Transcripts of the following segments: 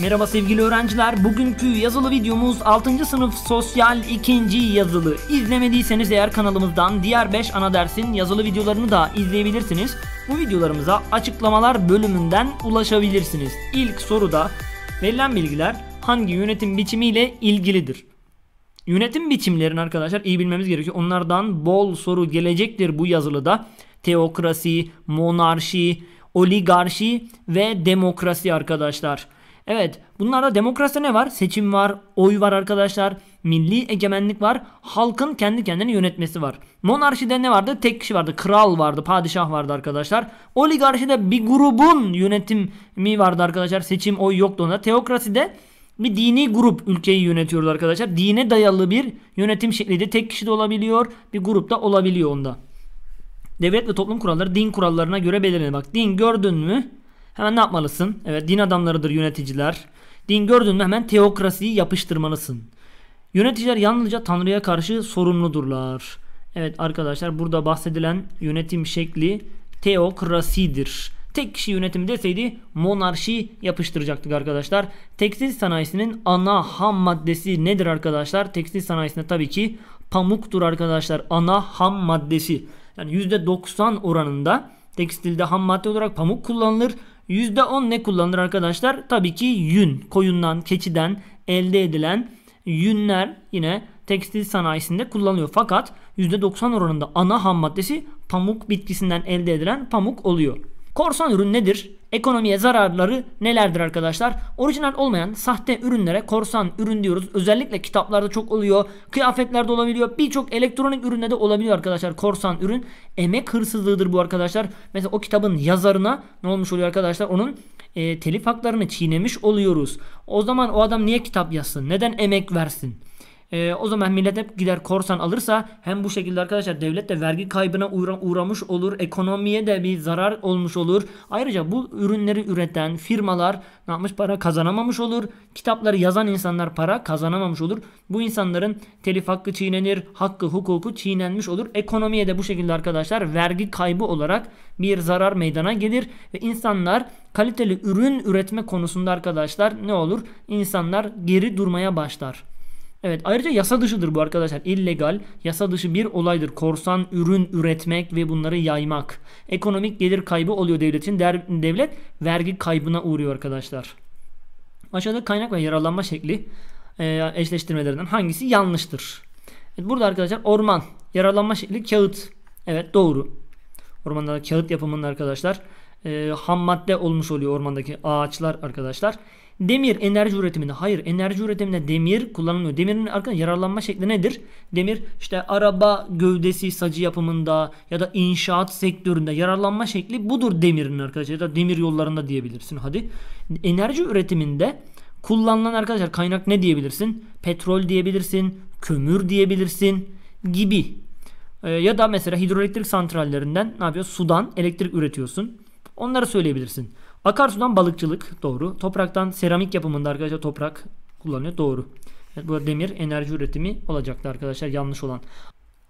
Merhaba sevgili öğrenciler. Bugünkü yazılı videomuz 6. sınıf sosyal 2. yazılı. İzlemediyseniz eğer kanalımızdan diğer 5 ana dersin yazılı videolarını da izleyebilirsiniz. Bu videolarımıza açıklamalar bölümünden ulaşabilirsiniz. İlk soruda verilen bilgiler hangi yönetim biçimiyle ilgilidir? Yönetim biçimlerini arkadaşlar iyi bilmemiz gerekiyor. Onlardan bol soru gelecektir bu yazılıda. Teokrasi, monarşi, oligarşi ve demokrasi arkadaşlar. Evet bunlarda demokrasi ne var? Seçim var, oy var arkadaşlar, milli egemenlik var, halkın kendi kendini yönetmesi var. Monarşide ne vardı? Tek kişi vardı, kral vardı, padişah vardı arkadaşlar. Oligarşide bir grubun yönetimi vardı arkadaşlar, seçim oy yoktu onda. Teokraside bir dini grup ülkeyi yönetiyordu arkadaşlar. Dine dayalı bir yönetim şekli de tek kişi de olabiliyor, bir grup da olabiliyor onda. Devlet ve toplum kuralları din kurallarına göre belirlenir. Bak din gördün mü? Hemen ne yapmalısın? Evet din adamlarıdır yöneticiler. Din gördün mü hemen teokrasiyi yapıştırmalısın. Yöneticiler yalnızca Tanrı'ya karşı sorumludurlar. Evet arkadaşlar burada bahsedilen yönetim şekli teokrasidir. Tek kişi yönetim deseydi monarşi yapıştıracaktık arkadaşlar. Tekstil sanayisinin ana ham maddesi nedir arkadaşlar? Tekstil sanayisinde tabii ki pamuktur arkadaşlar. Ana ham maddesi. Yani %90 oranında tekstilde ham madde olarak pamuk kullanılır. %10 ne kullanılır arkadaşlar? Tabii ki yün. Koyundan, keçiden elde edilen yünler yine tekstil sanayisinde kullanılıyor. Fakat %90 oranında ana ham maddesi pamuk bitkisinden elde edilen pamuk oluyor. Korsan ürün nedir? Ekonomiye zararları nelerdir arkadaşlar? Orijinal olmayan sahte ürünlere korsan ürün diyoruz. Özellikle kitaplarda çok oluyor. Kıyafetlerde olabiliyor. Birçok elektronik üründe de olabiliyor arkadaşlar korsan ürün. Emek hırsızlığıdır bu arkadaşlar. Mesela o kitabın yazarına ne olmuş oluyor arkadaşlar? Onun e, telif haklarını çiğnemiş oluyoruz. O zaman o adam niye kitap yazsın? Neden emek versin? E, o zaman millet hep gider korsan alırsa hem bu şekilde arkadaşlar devlet de vergi kaybına uğra uğramış olur. Ekonomiye de bir zarar olmuş olur. Ayrıca bu ürünleri üreten firmalar ne yapmış para kazanamamış olur. Kitapları yazan insanlar para kazanamamış olur. Bu insanların telif hakkı çiğnenir. Hakkı hukuku çiğnenmiş olur. Ekonomiye de bu şekilde arkadaşlar vergi kaybı olarak bir zarar meydana gelir. Ve insanlar kaliteli ürün üretme konusunda arkadaşlar ne olur? İnsanlar geri durmaya başlar. Evet ayrıca yasa dışıdır bu arkadaşlar. İllegal, yasa dışı bir olaydır. Korsan ürün üretmek ve bunları yaymak. Ekonomik gelir kaybı oluyor devletin. Der, devlet vergi kaybına uğruyor arkadaşlar. Aşağıda kaynak ve yaralanma şekli e, eşleştirmelerinden hangisi yanlıştır? Evet, burada arkadaşlar orman, yaralanma şekli kağıt. Evet doğru. Ormanda kağıt yapımının arkadaşlar e, ham madde olmuş oluyor ormandaki ağaçlar arkadaşlar. Demir enerji üretiminde hayır enerji üretiminde demir kullanılmıyor. Demirin arkadaşlar yararlanma şekli nedir? Demir işte araba gövdesi sacı yapımında ya da inşaat sektöründe yararlanma şekli budur demirin arkadaşlar ya da demir yollarında diyebilirsin hadi. Enerji üretiminde kullanılan arkadaşlar kaynak ne diyebilirsin? Petrol diyebilirsin, kömür diyebilirsin gibi. Ee, ya da mesela hidroelektrik santrallerinden ne yapıyor? Sudan elektrik üretiyorsun. Onları söyleyebilirsin. Akarsudan balıkçılık doğru. Topraktan seramik yapımında arkadaşlar toprak kullanıyor doğru. Evet, bu demir enerji üretimi olacaktı arkadaşlar yanlış olan.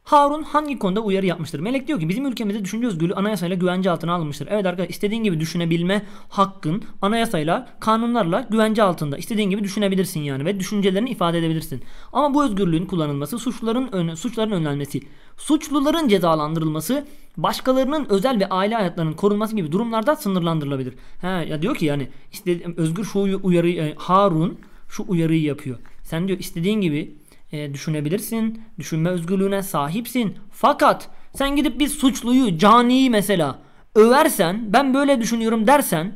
Harun hangi konuda uyarı yapmıştır? Melek diyor ki bizim ülkemizde düşünce özgürlüğü anayasayla güvence altına alınmıştır. Evet arkadaşlar istediğin gibi düşünebilme hakkın anayasayla, kanunlarla güvence altında. İstediğin gibi düşünebilirsin yani ve düşüncelerini ifade edebilirsin. Ama bu özgürlüğün kullanılması, suçluların ön, suçların önlenmesi, suçluların cezalandırılması, başkalarının özel ve aile hayatlarının korunması gibi durumlarda sınırlandırılabilir. He ya diyor ki yani işte özgür şu uyarı e, Harun şu uyarıyı yapıyor. Sen diyor istediğin gibi e, düşünebilirsin. Düşünme özgürlüğüne sahipsin. Fakat sen gidip bir suçluyu, caniyi mesela översen, ben böyle düşünüyorum dersen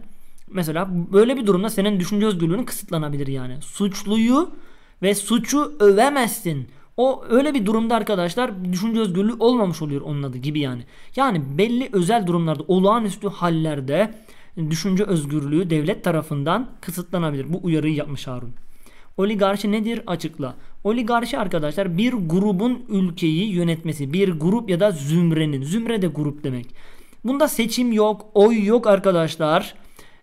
mesela böyle bir durumda senin düşünce özgürlüğün kısıtlanabilir yani. Suçluyu ve suçu övemezsin. O öyle bir durumda arkadaşlar düşünce özgürlüğü olmamış oluyor onun adı gibi yani. Yani belli özel durumlarda, olağanüstü hallerde düşünce özgürlüğü devlet tarafından kısıtlanabilir. Bu uyarıyı yapmış Harun. Oligarşi nedir? Açıkla. Oligarşi arkadaşlar bir grubun ülkeyi yönetmesi. Bir grup ya da zümrenin. Zümre de grup demek. Bunda seçim yok, oy yok arkadaşlar.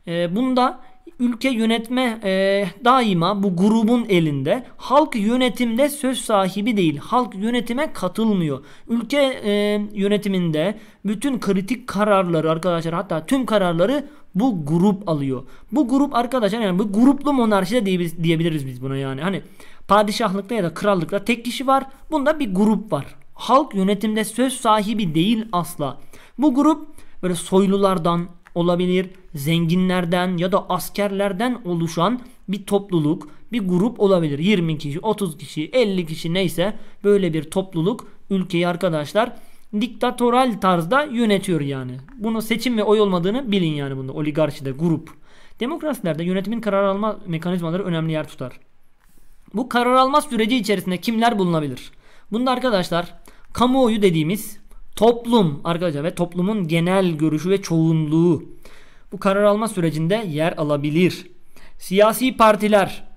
Ee, bunda ülke yönetme e, daima bu grubun elinde. Halk yönetimde söz sahibi değil. Halk yönetime katılmıyor. Ülke e, yönetiminde bütün kritik kararları arkadaşlar hatta tüm kararları bu grup alıyor. Bu grup arkadaşlar yani bu gruplu monarşi de diyebiliriz biz buna yani. Hani padişahlıkta ya da krallıkta tek kişi var. Bunda bir grup var. Halk yönetimde söz sahibi değil asla. Bu grup böyle soylulardan olabilir, zenginlerden ya da askerlerden oluşan bir topluluk, bir grup olabilir. 20 kişi, 30 kişi, 50 kişi neyse böyle bir topluluk ülkeyi arkadaşlar diktatoral tarzda yönetiyor yani. Bunu seçim ve oy olmadığını bilin yani bunda oligarşide grup. Demokrasilerde yönetimin karar alma mekanizmaları önemli yer tutar. Bu karar alma süreci içerisinde kimler bulunabilir? Bunda arkadaşlar kamuoyu dediğimiz toplum arkadaşlar ve toplumun genel görüşü ve çoğunluğu bu karar alma sürecinde yer alabilir. Siyasi partiler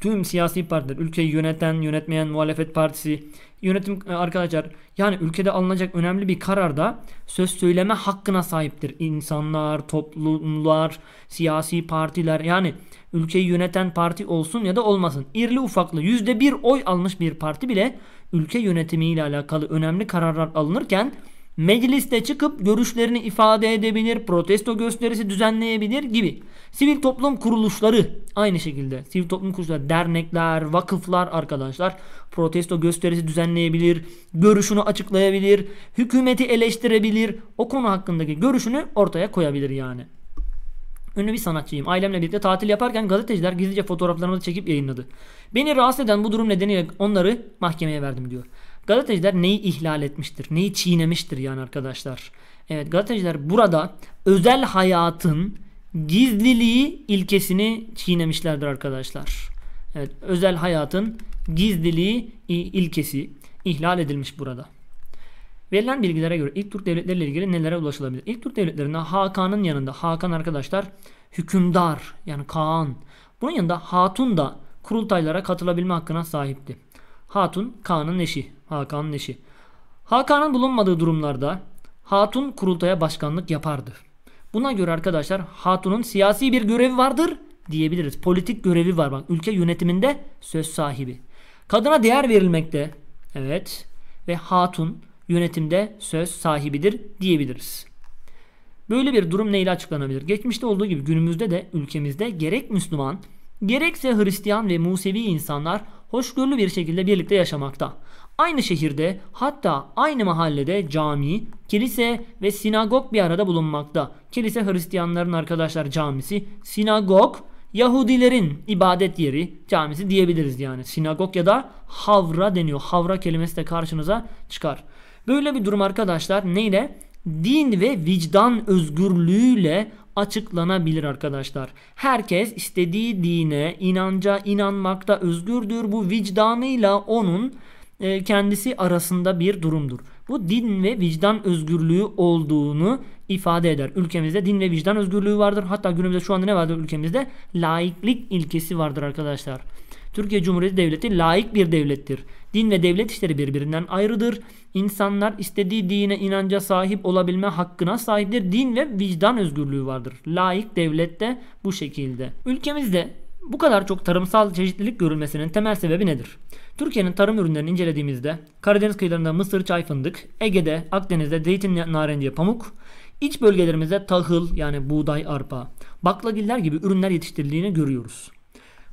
tüm siyasi partiler, ülkeyi yöneten, yönetmeyen muhalefet partisi, yönetim e, arkadaşlar yani ülkede alınacak önemli bir kararda söz söyleme hakkına sahiptir. insanlar, toplumlar, siyasi partiler yani ülkeyi yöneten parti olsun ya da olmasın. İrli ufaklı %1 oy almış bir parti bile ülke yönetimiyle alakalı önemli kararlar alınırken mecliste çıkıp görüşlerini ifade edebilir, protesto gösterisi düzenleyebilir gibi. Sivil toplum kuruluşları aynı şekilde. Sivil toplum kuruluşları, dernekler, vakıflar arkadaşlar protesto gösterisi düzenleyebilir, görüşünü açıklayabilir, hükümeti eleştirebilir, o konu hakkındaki görüşünü ortaya koyabilir yani. Ünlü bir sanatçıyım. Ailemle birlikte tatil yaparken gazeteciler gizlice fotoğraflarımızı çekip yayınladı. Beni rahatsız eden bu durum nedeniyle onları mahkemeye verdim diyor. Gazeteciler neyi ihlal etmiştir? Neyi çiğnemiştir yani arkadaşlar? Evet gazeteciler burada özel hayatın gizliliği ilkesini çiğnemişlerdir arkadaşlar. Evet özel hayatın gizliliği ilkesi ihlal edilmiş burada. Verilen bilgilere göre ilk Türk devletleri ile ilgili nelere ulaşılabilir? İlk Türk devletlerinde Hakan'ın yanında Hakan arkadaşlar hükümdar yani Kaan. Bunun yanında Hatun da kurultaylara katılabilme hakkına sahipti. Hatun Kaan'ın eşi. Hakan'ın eşi. Hakan'ın bulunmadığı durumlarda Hatun kurultaya başkanlık yapardı. Buna göre arkadaşlar Hatun'un siyasi bir görevi vardır diyebiliriz. Politik görevi var bak. Ülke yönetiminde söz sahibi. Kadına değer verilmekte. Evet. Ve Hatun yönetimde söz sahibidir diyebiliriz. Böyle bir durum neyle açıklanabilir? Geçmişte olduğu gibi günümüzde de ülkemizde gerek Müslüman gerekse Hristiyan ve Musevi insanlar hoşgörülü bir şekilde birlikte yaşamakta. Aynı şehirde hatta aynı mahallede cami, kilise ve sinagog bir arada bulunmakta. Kilise Hristiyanların arkadaşlar camisi, sinagog Yahudilerin ibadet yeri camisi diyebiliriz yani. Sinagog ya da havra deniyor. Havra kelimesi de karşınıza çıkar. Böyle bir durum arkadaşlar neyle? Din ve vicdan özgürlüğüyle açıklanabilir arkadaşlar. Herkes istediği dine, inanca inanmakta özgürdür. Bu vicdanıyla onun e, kendisi arasında bir durumdur. Bu din ve vicdan özgürlüğü olduğunu ifade eder. Ülkemizde din ve vicdan özgürlüğü vardır. Hatta günümüzde şu anda ne vardır ülkemizde? Laiklik ilkesi vardır arkadaşlar. Türkiye Cumhuriyeti Devleti laik bir devlettir. Din ve devlet işleri birbirinden ayrıdır. İnsanlar istediği dine inanca sahip olabilme hakkına sahiptir. Din ve vicdan özgürlüğü vardır. Laik devlet de bu şekilde. Ülkemizde bu kadar çok tarımsal çeşitlilik görülmesinin temel sebebi nedir? Türkiye'nin tarım ürünlerini incelediğimizde Karadeniz kıyılarında mısır, çay, fındık, Ege'de, Akdeniz'de zeytin, narenciye, pamuk, iç bölgelerimizde tahıl yani buğday, arpa, baklagiller gibi ürünler yetiştirildiğini görüyoruz.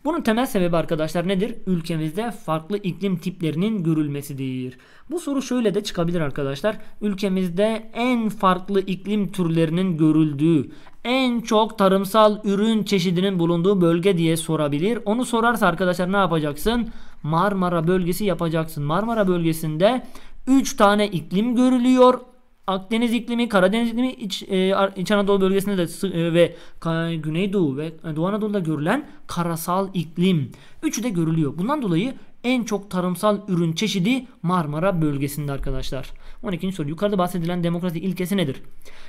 Bunun temel sebebi arkadaşlar nedir? Ülkemizde farklı iklim tiplerinin görülmesidir. Bu soru şöyle de çıkabilir arkadaşlar. Ülkemizde en farklı iklim türlerinin görüldüğü, en çok tarımsal ürün çeşidinin bulunduğu bölge diye sorabilir. Onu sorarsa arkadaşlar ne yapacaksın? Marmara bölgesi yapacaksın. Marmara bölgesinde 3 tane iklim görülüyor. Akdeniz iklimi, Karadeniz iklimi iç e, İç Anadolu bölgesinde de e, ve Güneydoğu ve Doğu Anadolu'da görülen karasal iklim. Üçü de görülüyor. Bundan dolayı en çok tarımsal ürün çeşidi Marmara bölgesinde arkadaşlar. 12. soru. Yukarıda bahsedilen demokrasi ilkesi nedir?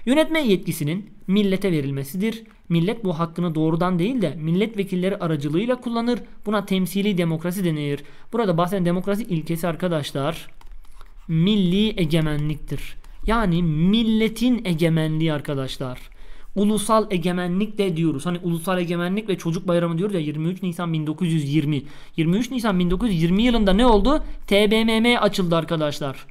Yönetme yetkisinin millete verilmesidir. Millet bu hakkını doğrudan değil de milletvekilleri aracılığıyla kullanır. Buna temsili demokrasi denir. Burada bahsedilen demokrasi ilkesi arkadaşlar milli egemenliktir. Yani milletin egemenliği arkadaşlar. Ulusal egemenlik de diyoruz. Hani ulusal egemenlik ve çocuk bayramı diyoruz ya 23 Nisan 1920. 23 Nisan 1920 yılında ne oldu? TBMM açıldı arkadaşlar.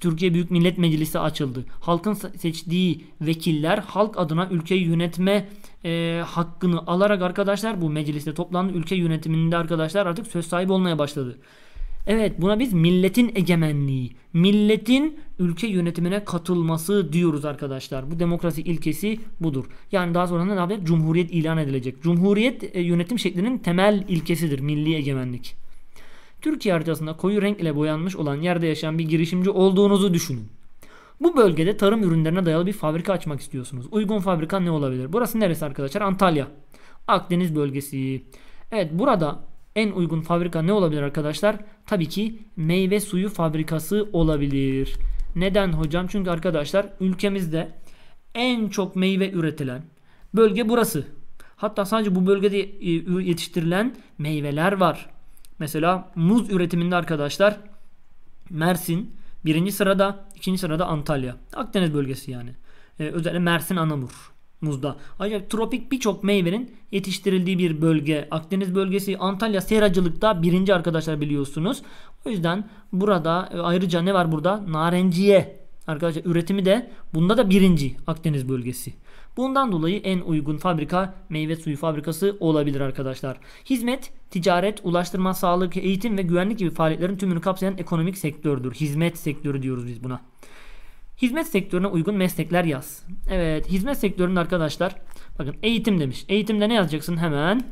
Türkiye Büyük Millet Meclisi açıldı. Halkın seçtiği vekiller halk adına ülkeyi yönetme e, hakkını alarak arkadaşlar bu mecliste toplandı. Ülke yönetiminde arkadaşlar artık söz sahibi olmaya başladı. Evet buna biz milletin egemenliği, milletin ülke yönetimine katılması diyoruz arkadaşlar. Bu demokrasi ilkesi budur. Yani daha sonra ne yapacak? Cumhuriyet ilan edilecek. Cumhuriyet e, yönetim şeklinin temel ilkesidir milli egemenlik. Türkiye haritasında koyu renk ile boyanmış olan yerde yaşayan bir girişimci olduğunuzu düşünün. Bu bölgede tarım ürünlerine dayalı bir fabrika açmak istiyorsunuz. Uygun fabrika ne olabilir? Burası neresi arkadaşlar? Antalya. Akdeniz bölgesi. Evet burada en uygun fabrika ne olabilir arkadaşlar? Tabii ki meyve suyu fabrikası olabilir. Neden hocam? Çünkü arkadaşlar ülkemizde en çok meyve üretilen bölge burası. Hatta sadece bu bölgede e, yetiştirilen meyveler var. Mesela muz üretiminde arkadaşlar Mersin birinci sırada, ikinci sırada Antalya. Akdeniz bölgesi yani. Ee, özellikle Mersin Anamur muzda. Ayrıca tropik birçok meyvenin yetiştirildiği bir bölge. Akdeniz bölgesi Antalya seracılıkta birinci arkadaşlar biliyorsunuz. O yüzden burada e, ayrıca ne var burada? Narenciye arkadaşlar üretimi de bunda da birinci Akdeniz bölgesi. Bundan dolayı en uygun fabrika meyve suyu fabrikası olabilir arkadaşlar. Hizmet, ticaret, ulaştırma, sağlık, eğitim ve güvenlik gibi faaliyetlerin tümünü kapsayan ekonomik sektördür. Hizmet sektörü diyoruz biz buna. Hizmet sektörüne uygun meslekler yaz. Evet hizmet sektöründe arkadaşlar bakın eğitim demiş. Eğitimde ne yazacaksın hemen?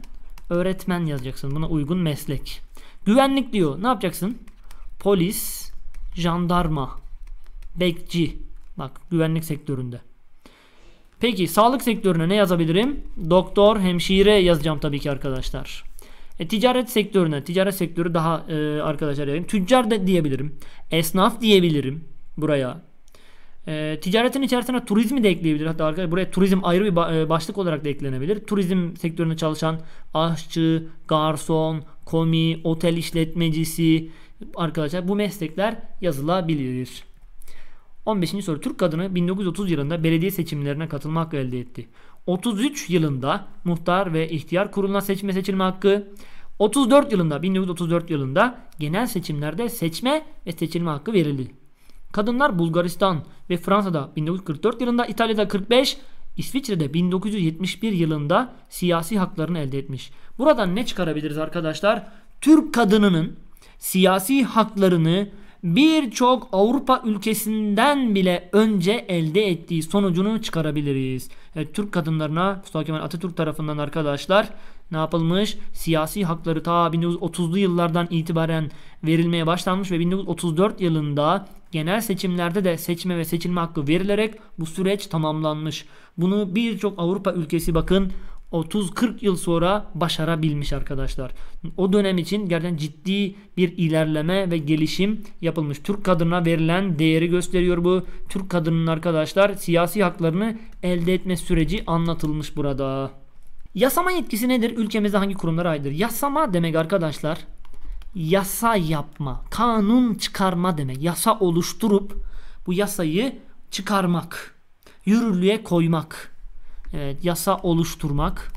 Öğretmen yazacaksın. Buna uygun meslek. Güvenlik diyor. Ne yapacaksın? Polis, jandarma, bekçi. Bak güvenlik sektöründe. Peki sağlık sektörüne ne yazabilirim? Doktor, hemşire yazacağım tabii ki arkadaşlar. E, ticaret sektörüne, ticaret sektörü daha e, arkadaşlar yazayım. Tüccar da diyebilirim. Esnaf diyebilirim buraya. E, ticaretin içerisine turizmi de ekleyebilir. Hatta arkadaşlar buraya turizm ayrı bir e, başlık olarak da eklenebilir. Turizm sektöründe çalışan aşçı, garson, komi, otel işletmecisi arkadaşlar bu meslekler yazılabilir. 15. soru Türk kadını 1930 yılında belediye seçimlerine katılma hakkı elde etti. 33 yılında muhtar ve ihtiyar kuruluna seçme seçilme hakkı, 34 yılında 1934 yılında genel seçimlerde seçme ve seçilme hakkı verildi. Kadınlar Bulgaristan ve Fransa'da 1944 yılında, İtalya'da 45, İsviçre'de 1971 yılında siyasi haklarını elde etmiş. Buradan ne çıkarabiliriz arkadaşlar? Türk kadınının siyasi haklarını birçok Avrupa ülkesinden bile önce elde ettiği sonucunu çıkarabiliriz. Evet, Türk kadınlarına Mustafa Kemal Atatürk tarafından arkadaşlar ne yapılmış? Siyasi hakları ta 1930'lu yıllardan itibaren verilmeye başlanmış ve 1934 yılında genel seçimlerde de seçme ve seçilme hakkı verilerek bu süreç tamamlanmış. Bunu birçok Avrupa ülkesi bakın 30-40 yıl sonra başarabilmiş arkadaşlar. O dönem için gerçekten ciddi bir ilerleme ve gelişim yapılmış. Türk kadınına verilen değeri gösteriyor bu. Türk kadının arkadaşlar siyasi haklarını elde etme süreci anlatılmış burada. Yasama yetkisi nedir? Ülkemizde hangi kurumlara aittir? Yasama demek arkadaşlar yasa yapma, kanun çıkarma demek. Yasa oluşturup bu yasayı çıkarmak, yürürlüğe koymak. Evet, yasa oluşturmak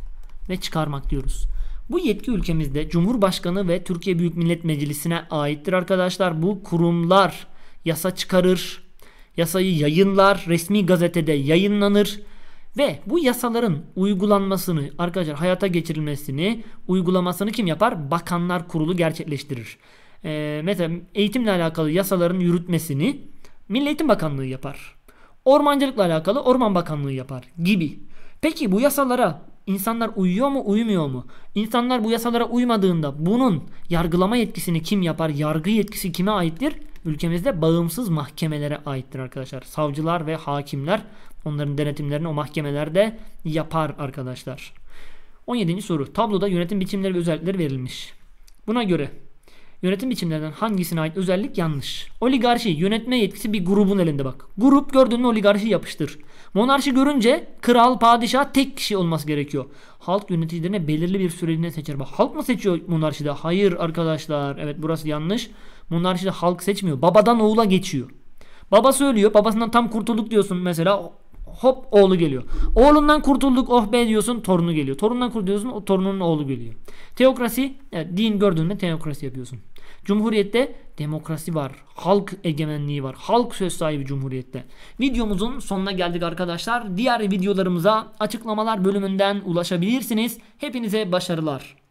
ve çıkarmak diyoruz. Bu yetki ülkemizde Cumhurbaşkanı ve Türkiye Büyük Millet Meclisi'ne aittir arkadaşlar. Bu kurumlar yasa çıkarır, yasayı yayınlar, resmi gazetede yayınlanır ve bu yasaların uygulanmasını arkadaşlar hayata geçirilmesini uygulamasını kim yapar? Bakanlar Kurulu gerçekleştirir. Ee, mesela eğitimle alakalı yasaların yürütmesini Milli Eğitim Bakanlığı yapar. Ormancılıkla alakalı Orman Bakanlığı yapar gibi. Peki bu yasalara insanlar uyuyor mu uymuyor mu? İnsanlar bu yasalara uymadığında bunun yargılama yetkisini kim yapar? Yargı yetkisi kime aittir? Ülkemizde bağımsız mahkemelere aittir arkadaşlar. Savcılar ve hakimler onların denetimlerini o mahkemelerde yapar arkadaşlar. 17. soru. Tabloda yönetim biçimleri ve özellikleri verilmiş. Buna göre Yönetim biçimlerinden hangisine ait özellik yanlış? Oligarşi yönetme yetkisi bir grubun elinde bak. Grup gördüğünde oligarşi yapıştır. Monarşi görünce kral, padişah tek kişi olması gerekiyor. Halk yöneticilerine belirli bir süreliğine seçer. Bak halk mı seçiyor monarşide? Hayır arkadaşlar. Evet burası yanlış. Monarşide halk seçmiyor. Babadan oğula geçiyor. Babası ölüyor. Babasından tam kurtulduk diyorsun mesela. Hop oğlu geliyor. Oğlundan kurtulduk oh be diyorsun torunu geliyor. Torundan kurtuluyorsun o torunun oğlu geliyor. Teokrasi evet, din gördüğünde teokrasi yapıyorsun. Cumhuriyette demokrasi var. Halk egemenliği var. Halk söz sahibi cumhuriyette. Videomuzun sonuna geldik arkadaşlar. Diğer videolarımıza açıklamalar bölümünden ulaşabilirsiniz. Hepinize başarılar.